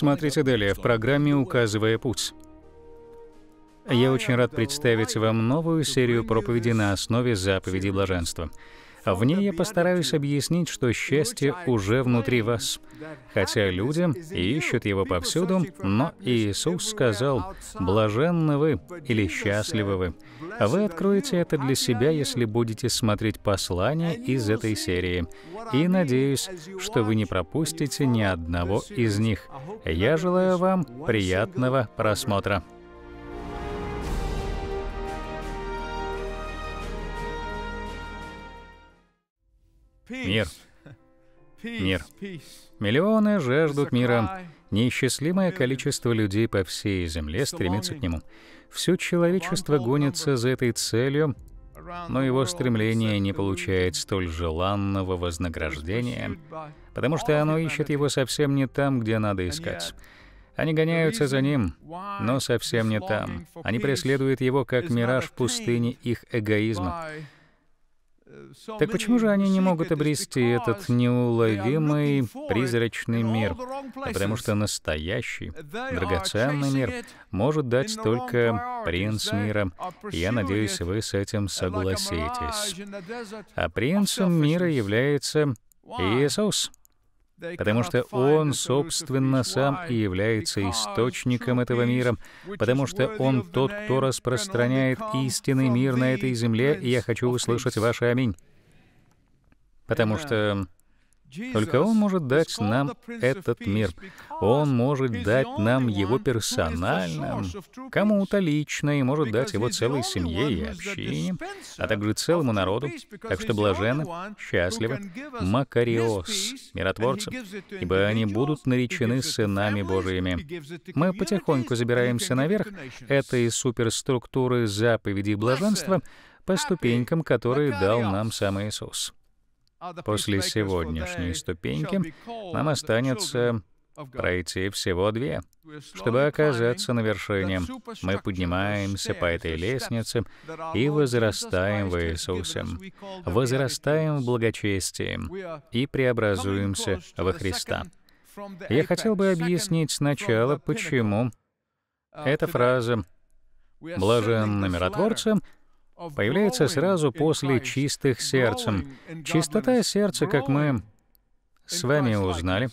Смотрите далее в программе «Указывая путь». Я очень рад представить вам новую серию проповедей на основе заповедей блаженства. В ней я постараюсь объяснить, что счастье уже внутри вас. Хотя люди ищут его повсюду, но Иисус сказал, «Блаженны вы» или «Счастливы вы». Вы откроете это для себя, если будете смотреть послания из этой серии. И надеюсь, что вы не пропустите ни одного из них. Я желаю вам приятного просмотра. Мир. Мир. Миллионы жаждут мира. Неисчислимое количество людей по всей земле стремится к нему. Все человечество гонится за этой целью, но его стремление не получает столь желанного вознаграждения, потому что оно ищет его совсем не там, где надо искать. Они гоняются за ним, но совсем не там. Они преследуют его как мираж в пустыне их эгоизма. Так почему же они не могут обрести этот неуловимый призрачный мир? А потому что настоящий, драгоценный мир может дать только принц мира. Я надеюсь, вы с этим согласитесь. А принцем мира является Иисус потому что Он, собственно, сам и является источником этого мира, потому что Он тот, кто распространяет истинный мир на этой земле, и я хочу услышать ваше «Аминь». Потому что только Он может дать нам этот мир. Он может дать нам его персонально, кому-то лично, и может дать его целой семье и общине, а также целому народу. Так что блажены, счастливы, Макариос, миротворцы, ибо они будут наречены сынами Божиими. Мы потихоньку забираемся наверх этой суперструктуры заповедей блаженства по ступенькам, которые дал нам сам Иисус. А, После сегодняшней ступеньки нам останется пройти всего две. Чтобы оказаться на вершине, мы поднимаемся по этой лестнице и возрастаем в Иисусе, возрастаем в благочестии и преобразуемся во Христа. Я хотел бы объяснить сначала, почему uh, эта фраза «блаженным миротворцем» появляется сразу после чистых сердцем. Чистота сердца, как мы с вами узнали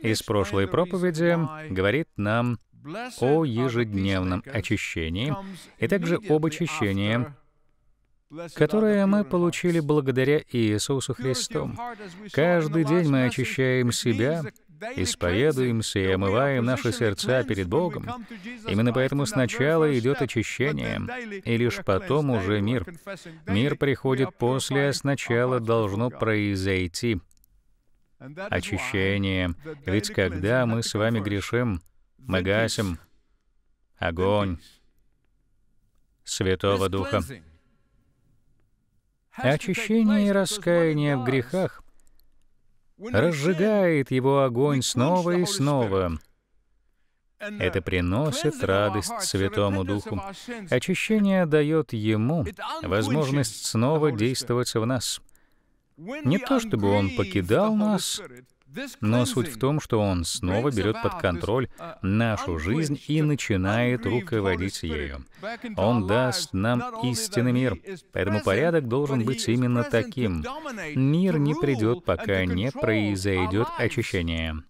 из прошлой проповеди, говорит нам о ежедневном очищении и также об очищении, которое мы получили благодаря Иисусу Христу. Каждый день мы очищаем себя исповедуемся и омываем наши сердца перед Богом. Именно поэтому сначала идет очищение, и лишь потом уже мир. Мир приходит после, а сначала должно произойти очищение. Ведь когда мы с вами грешим, мы гасим огонь Святого Духа. Очищение и раскаяние в грехах разжигает его огонь снова и снова. Это приносит радость Святому Духу. Очищение дает Ему возможность снова действовать в нас. Не то чтобы Он покидал нас, но суть в том, что Он снова берет под контроль uh, нашу жизнь и начинает руководить ею. Он даст нам истинный мир. Поэтому порядок должен быть именно таким. Мир не придет, пока не произойдет очищение.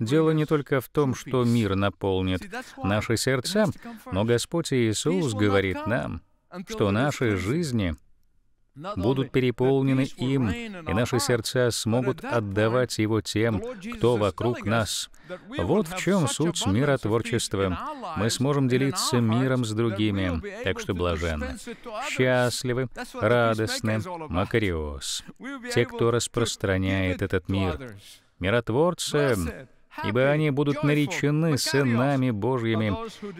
Дело не только в том, что мир наполнит наши сердца, но Господь Иисус говорит нам, что наши жизни — будут переполнены им, и наши сердца смогут отдавать его тем, кто вокруг нас. Вот в чем суть миротворчества. Мы сможем делиться миром с другими, так что блаженны, счастливы, радостны, Макариос, те, кто распространяет этот мир. Миротворцы ибо они будут наречены сынами Божьими.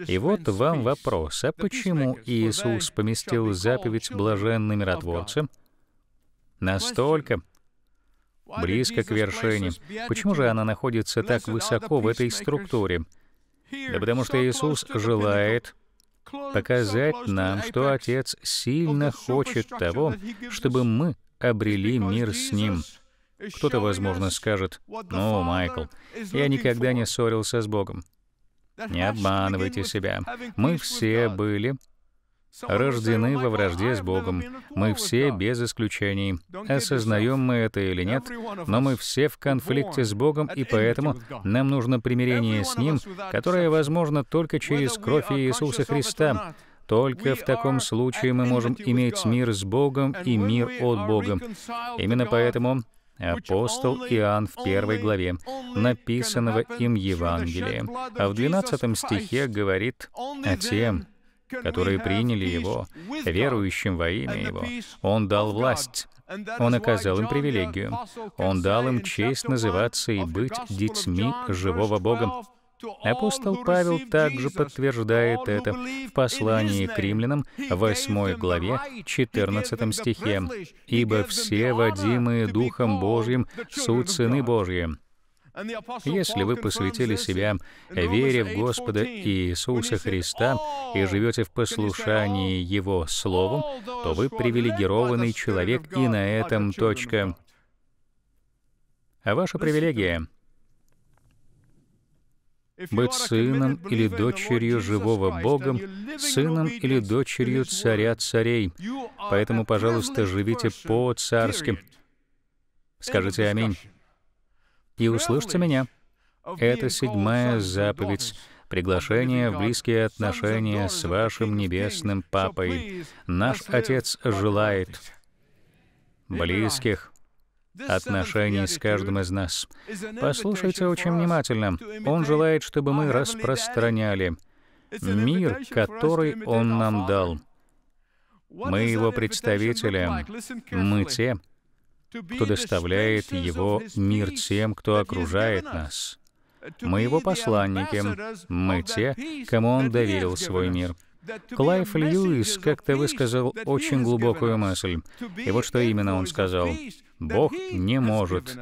И вот вам вопрос, а почему Иисус поместил заповедь «блаженный миротворцем» настолько близко к вершине? Почему же она находится так высоко в этой структуре? Да потому что Иисус желает показать нам, что Отец сильно хочет того, чтобы мы обрели мир с Ним — кто-то, возможно, скажет, «Ну, Майкл, я никогда не ссорился с Богом». Не обманывайте себя. Мы все были рождены во вражде с Богом. Мы все, без исключений, осознаем мы это или нет, но мы все в конфликте с Богом, и поэтому нам нужно примирение с Ним, которое возможно только через кровь Иисуса Христа, только в таком случае мы можем иметь мир с Богом и мир от Бога. Именно поэтому апостол Иоанн в первой главе, написанного им Евангелия, а в 12 стихе говорит о тем, которые приняли Его, верующим во имя Его. Он дал власть, Он оказал им привилегию, Он дал им честь называться и быть детьми живого Бога. Апостол Павел также подтверждает это в послании к римлянам 8 главе 14 стихе. «Ибо все, водимые Духом Божьим, суть сыны Божьи». Если вы посвятили себя вере в Господа Иисуса Христа и живете в послушании Его Словом, то вы привилегированный человек, и на этом точка. А ваша привилегия — быть сыном или дочерью живого Бога, сыном или дочерью царя царей. Поэтому, пожалуйста, живите по-царски. Скажите «Аминь». И услышьте меня. Это седьмая заповедь приглашение в близкие отношения с вашим небесным Папой. Наш Отец желает близких отношений с каждым из нас. Послушайте очень внимательно. Он желает, чтобы мы распространяли мир, который Он нам дал. Мы его представители, мы те, кто доставляет его мир тем, кто окружает нас. Мы его посланники, мы те, кому он доверил свой мир. Клайв Льюис как-то высказал очень глубокую мысль. И вот что именно он сказал. «Бог не может».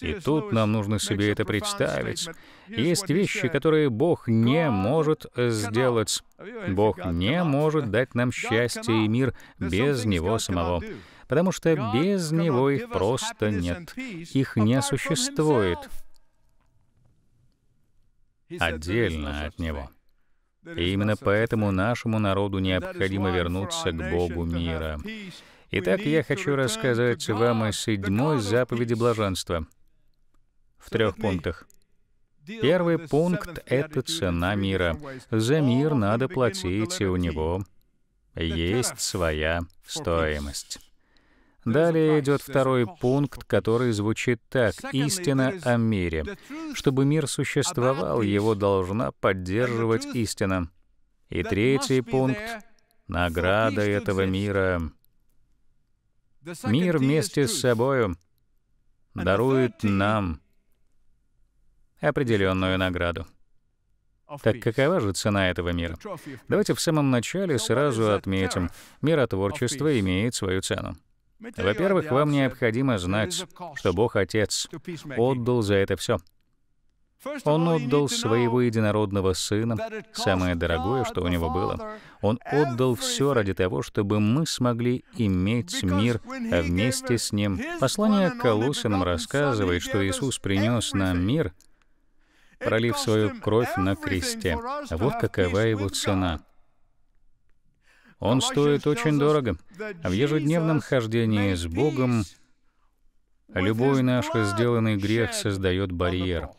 И тут нам нужно себе это представить. Есть вещи, которые Бог не может сделать. Бог не может дать нам счастье и мир без Него самого потому что без него их просто нет. Их не существует отдельно от него. И именно поэтому нашему народу необходимо вернуться к Богу мира. Итак, я хочу рассказать вам о седьмой заповеди блаженства в трех пунктах. Первый пункт — это цена мира. За мир надо платить, и у него есть своя стоимость. Далее идет второй пункт, который звучит так — «Истина о мире». Чтобы мир существовал, его должна поддерживать истина. И третий пункт — «Награда этого мира». Мир вместе с собою дарует нам определенную награду. Так какова же цена этого мира? Давайте в самом начале сразу отметим, миротворчество имеет свою цену. Во-первых, вам необходимо знать, что Бог Отец отдал за это все. Он отдал своего единородного сына, самое дорогое, что у него было. Он отдал все ради того, чтобы мы смогли иметь мир вместе с ним. Послание к Колоссянам рассказывает, что Иисус принес нам мир, пролив свою кровь на кресте. Вот какова его цена. Он стоит очень дорого. А в ежедневном хождении с Богом любой наш сделанный грех создает барьер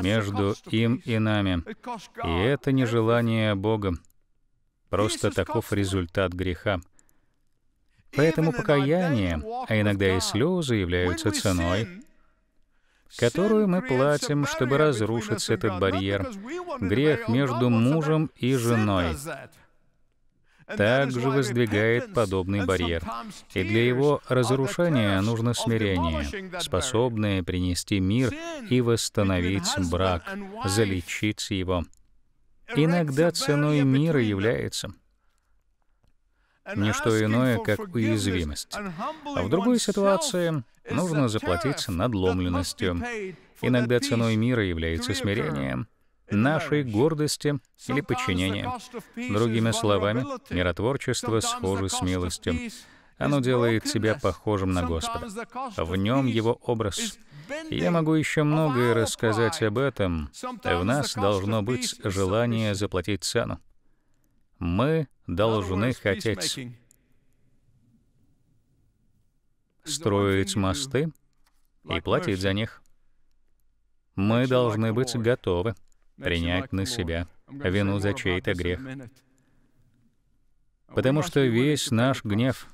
между им и нами. И это нежелание Бога. Просто таков результат греха. Поэтому покаяние, а иногда и слезы являются ценой, которую мы платим, чтобы разрушить этот барьер, грех между мужем и женой также воздвигает подобный барьер. И для его разрушения нужно смирение, способное принести мир и восстановить брак, залечить его. Иногда а ценой мира является не что иное, как уязвимость. А в другой ситуации нужно заплатить надломленностью. Иногда ценой мира является смирением, нашей гордости или подчинения. Другими словами, миротворчество схоже с милостью. Оно делает тебя похожим на Господа. В нем его образ. Я могу еще многое рассказать об этом. В нас должно быть желание заплатить цену. Мы должны хотеть строить мосты и платить за них. Мы должны быть готовы принять на себя вину за чей-то грех. Потому что весь наш гнев,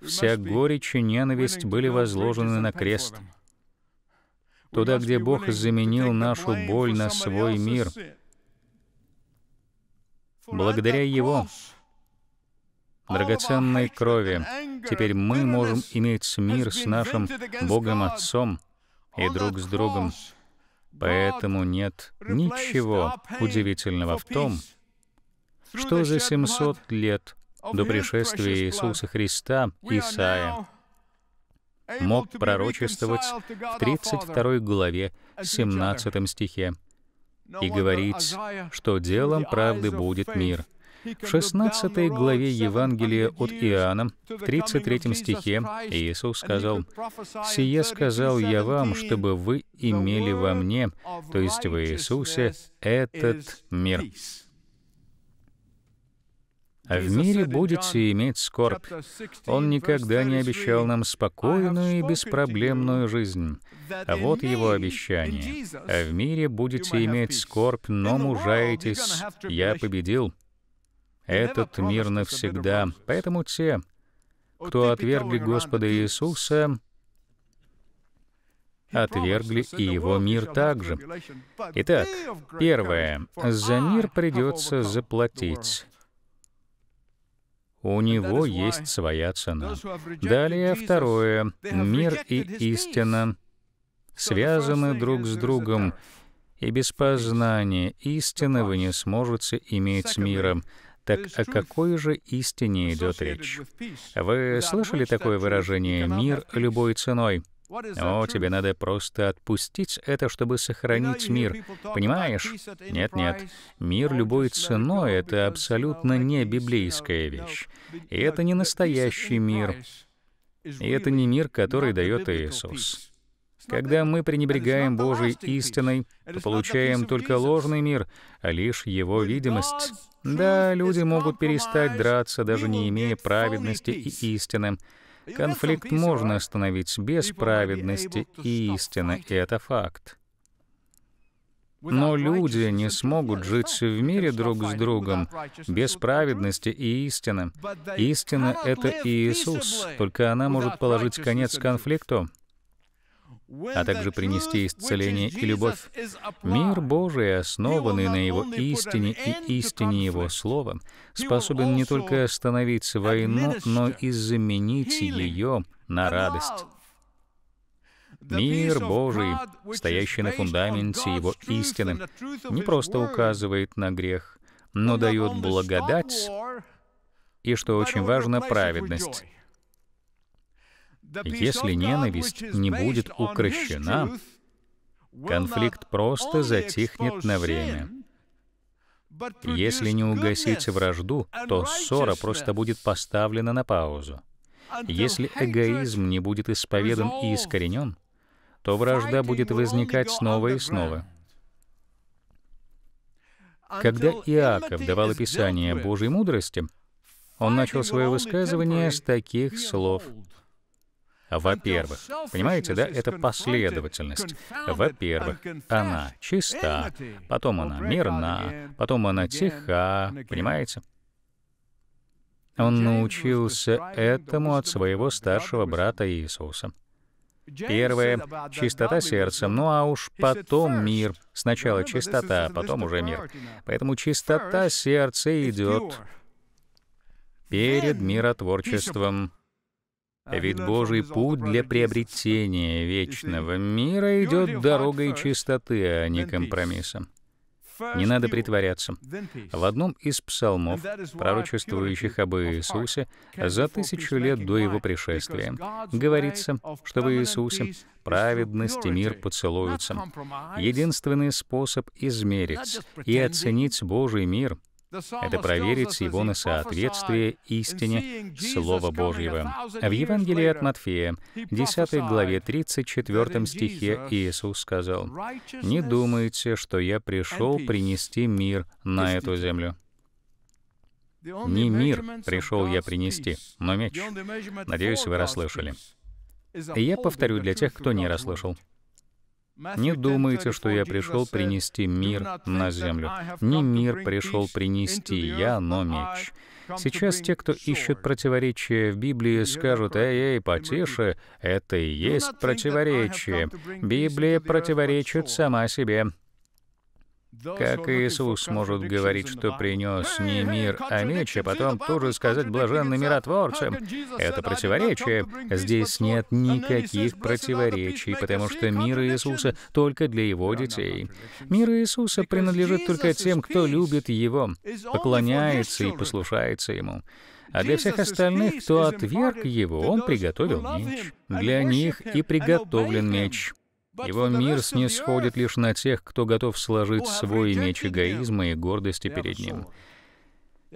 вся горечь и ненависть были возложены на крест, туда, где Бог заменил нашу боль на свой мир. Благодаря Его драгоценной крови теперь мы можем иметь мир с нашим Богом Отцом и друг с другом. Поэтому нет ничего удивительного в том, что за 700 лет до пришествия Иисуса Христа Исаия мог пророчествовать в 32 главе 17 стихе и говорить, что делом правды будет мир, в 16 главе Евангелия от Иоанна, в 33 стихе, Иисус сказал, «Сие сказал я вам, чтобы вы имели во мне, то есть в Иисусе, этот мир». А в мире будете иметь скорбь. Он никогда не обещал нам спокойную и беспроблемную жизнь. А вот его обещание. А в мире будете иметь скорбь, но мужайтесь. Я победил этот мир навсегда. Поэтому те, кто отвергли Господа Иисуса, отвергли и его мир также. Итак, первое. За мир придется заплатить. У него есть своя цена. Далее второе. Мир и истина связаны друг с другом, и без познания истины вы не сможете иметь с миром. Так о какой же истине идет речь? Вы слышали такое выражение «мир любой ценой»? О, тебе надо просто отпустить это, чтобы сохранить мир. Понимаешь? Нет-нет. Мир любой ценой — это абсолютно не библейская вещь. И это не настоящий мир. И это не мир, который дает Иисус. Когда мы пренебрегаем Божьей истиной, то получаем только ложный мир, а лишь его видимость. Да, люди могут перестать драться, даже не имея праведности и истины. Конфликт можно остановить без праведности и истины, и это факт. Но люди не смогут жить в мире друг с другом без праведности и истины. Истина — это Иисус, только она может положить конец конфликту а также принести исцеление и любовь. Мир Божий, основанный на Его истине и истине Его Слова, способен не только остановить войну, но и заменить ее на радость. Мир Божий, стоящий на фундаменте Его истины, не просто указывает на грех, но дает благодать и, что очень важно, праведность если ненависть не будет укращена, конфликт просто затихнет на время. Если не угасить вражду, то ссора просто будет поставлена на паузу. Если эгоизм не будет исповедан и искоренен, то вражда будет возникать снова и снова. Когда Иаков давал описание Божьей мудрости, он начал свое высказывание с таких слов — во-первых, понимаете, да, это последовательность. Во-первых, она чиста, потом она мирна, потом она тиха, понимаете? Он научился этому от своего старшего брата Иисуса. Первое — чистота сердца, ну а уж потом мир. Сначала чистота, а потом уже мир. Поэтому чистота сердца идет перед миротворчеством. А Ведь Божий путь для приобретения вечного мира идет дорогой чистоты, а не компромиссом. Не надо притворяться. В одном из псалмов, пророчествующих об Иисусе за тысячу лет до Его пришествия, говорится, что в Иисусе праведность и мир поцелуются. Единственный способ измерить и оценить Божий мир — это проверить его на соответствие истине Слова Божьего. В Евангелии от Матфея, 10 главе 34 стихе Иисус сказал, «Не думайте, что я пришел принести мир на эту землю». Не мир пришел я принести, но меч. Надеюсь, вы расслышали. И Я повторю для тех, кто не расслышал. Не думайте, что я пришел э, принести мир на землю. Не мир пришел принести, я, но меч. Сейчас те, кто ищет противоречия в Библии, скажут, «Эй, эй, потише, это и есть противоречие. Библия противоречит сама себе». Как Иисус может говорить, что принес не мир, а, а меч, а, а потом тоже сказать блаженным миротворцем? Это противоречие. Здесь нет никаких противоречий, потому что мир Иисуса только для его детей. Мир Иисуса принадлежит только тем, кто любит его, поклоняется и послушается ему. А для всех остальных, кто отверг его, он приготовил меч. Для них и приготовлен меч. Его мир снисходит лишь на тех, кто готов сложить свой меч эгоизма и гордости перед ним.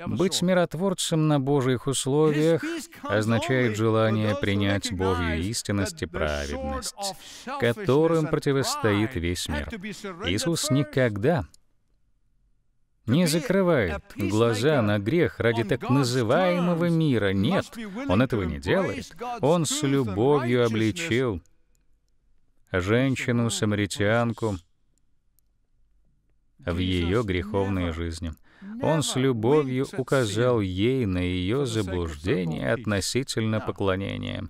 Быть миротворцем на Божьих условиях означает желание принять Божью истинность и праведность, которым противостоит весь мир. Иисус никогда не закрывает глаза на грех ради так называемого мира. Нет, он этого не делает. Он с любовью обличил женщину-самаритянку в ее греховной жизни. Он с любовью указал ей на ее заблуждение относительно поклонения.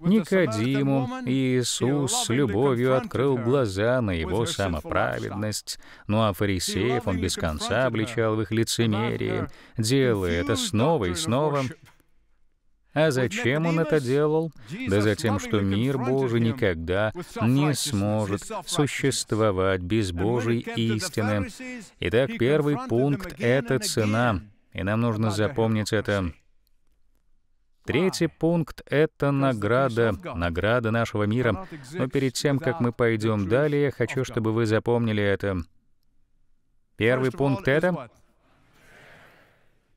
Никодиму Иисус с любовью открыл глаза на его самоправедность, ну а фарисеев он без конца обличал в их лицемерии, делая это снова и снова, а зачем он это делал? Да за тем, что мир Божий никогда не сможет существовать без Божьей истины. Итак, первый пункт — это цена, и нам нужно запомнить это. Третий пункт — это награда, награда нашего мира. Но перед тем, как мы пойдем далее, я хочу, чтобы вы запомнили это. Первый пункт — это...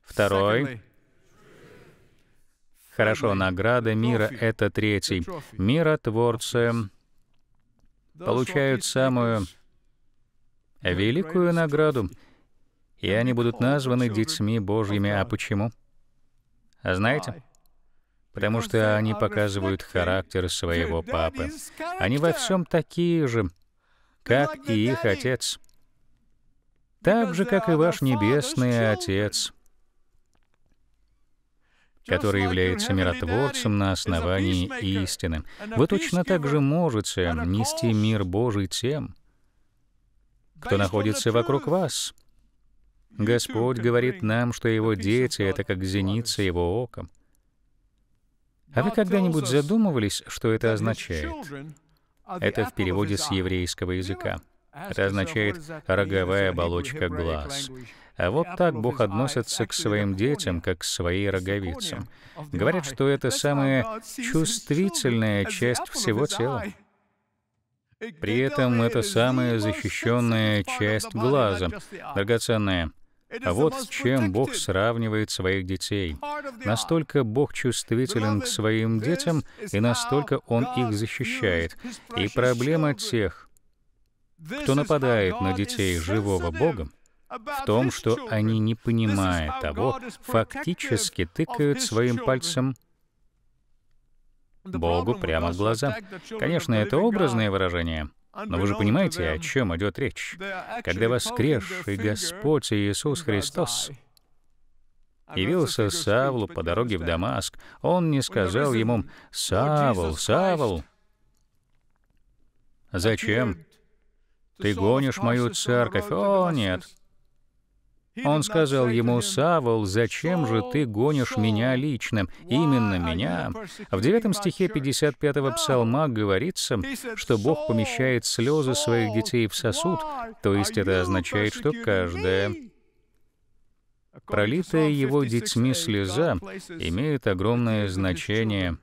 Второй Хорошо, награда мира — это третий. Миротворцы получают самую великую награду, и они будут названы детьми Божьими. А почему? А знаете? Потому что они показывают характер своего папы. Они во всем такие же, как и их отец. Так же, как и ваш Небесный Отец — который является миротворцем на основании истины. Вы точно так же можете нести мир Божий тем, кто находится вокруг вас. Господь говорит нам, что Его дети — это как зеница Его ока. А вы когда-нибудь задумывались, что это означает? Это в переводе с еврейского языка. Это означает «роговая оболочка глаз». А вот так Бог относится к своим детям, как к своей роговице. Говорят, что это самая чувствительная часть всего тела. При этом это самая защищенная часть глаза, драгоценная. А вот с чем Бог сравнивает своих детей. Настолько Бог чувствителен к своим детям, и настолько Он их защищает. И проблема тех, кто нападает на детей живого Бога, в том, что они, не понимая того, фактически тыкают своим пальцем Богу прямо в глаза. Конечно, это образное выражение, но вы же понимаете, о чем идет речь. Когда воскресший Господь Иисус Христос явился Савлу по дороге в Дамаск, он не сказал ему «Савл, Савл, зачем ты гонишь мою церковь?» О, нет, он сказал ему, «Савол, зачем же ты гонишь меня личным, именно меня?» В 9 стихе 55-го псалма говорится, что Бог помещает слезы своих детей в сосуд, то есть это означает, что каждая пролитая его детьми слеза имеет огромное значение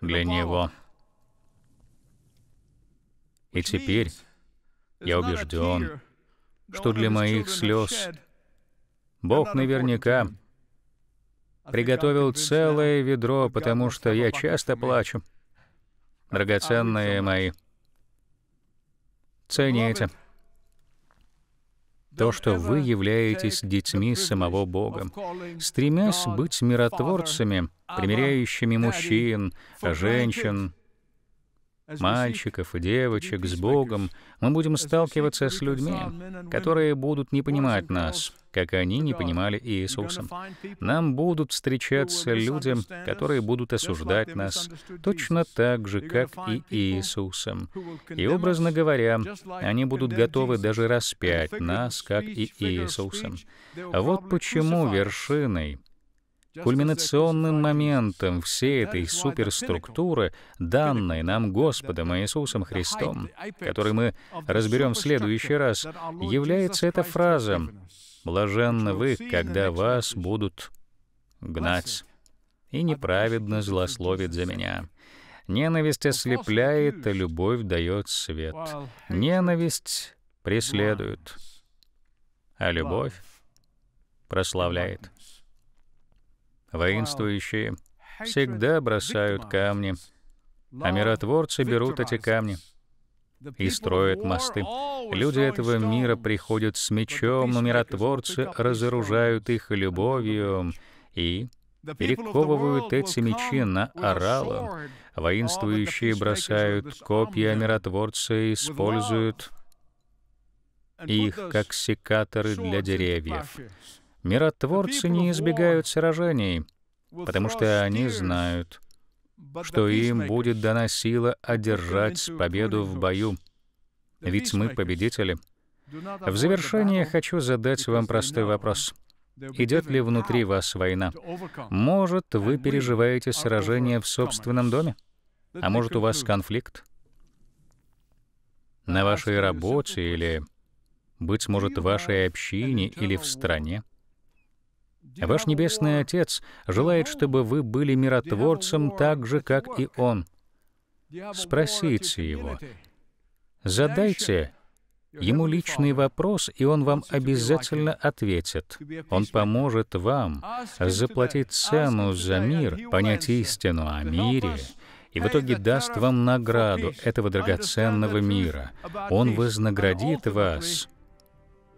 для него. И теперь я убежден, что для моих слез — Бог наверняка приготовил целое ведро, потому что я часто плачу. Драгоценные мои, цените то, что вы являетесь детьми самого Бога. Стремясь быть миротворцами, примиряющими мужчин, женщин, мальчиков и девочек с Богом, мы будем сталкиваться с людьми, которые будут не понимать нас — как они не понимали Иисуса. Нам будут встречаться люди, которые будут осуждать нас точно так же, как и Иисусом. И, образно говоря, они будут готовы даже распять нас, как и Иисусом. Вот почему вершиной Кульминационным моментом всей этой суперструктуры, данной нам Господом Иисусом Христом, который мы разберем в следующий раз, является эта фраза Блаженны вы, когда вас будут гнать, и неправедно злословит за меня. Ненависть ослепляет, а любовь дает свет. Ненависть преследует, а любовь прославляет. Воинствующие всегда бросают камни, а миротворцы берут эти камни — и строят мосты. Люди этого мира приходят с мечом, но миротворцы разоружают их любовью и перековывают эти мечи на орала. Воинствующие бросают копья миротворцы и используют их как секаторы для деревьев. Миротворцы не избегают сражений, потому что они знают — что им будет дана сила одержать победу в бою. Ведь мы победители. В завершение хочу задать вам простой вопрос. Идет ли внутри вас война? Может, вы переживаете сражение в собственном доме? А может, у вас конфликт? На вашей работе или, быть может, в вашей общине или в стране? Ваш Небесный Отец желает, чтобы вы были миротворцем так же, как и Он. Спросите Его. Задайте ему личный вопрос, и он вам обязательно ответит. Он поможет вам заплатить цену за мир, понять истину о мире, и в итоге даст вам награду этого драгоценного мира. Он вознаградит вас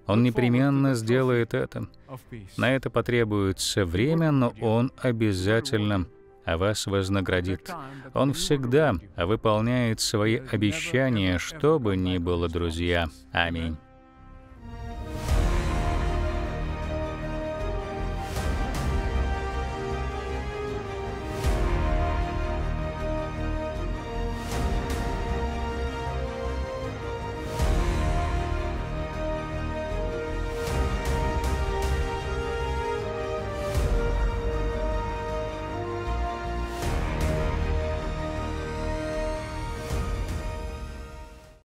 он непременно сделает это. На это потребуется время, но Он обязательно а вас вознаградит. Он всегда выполняет свои обещания, что бы ни было, друзья. Аминь.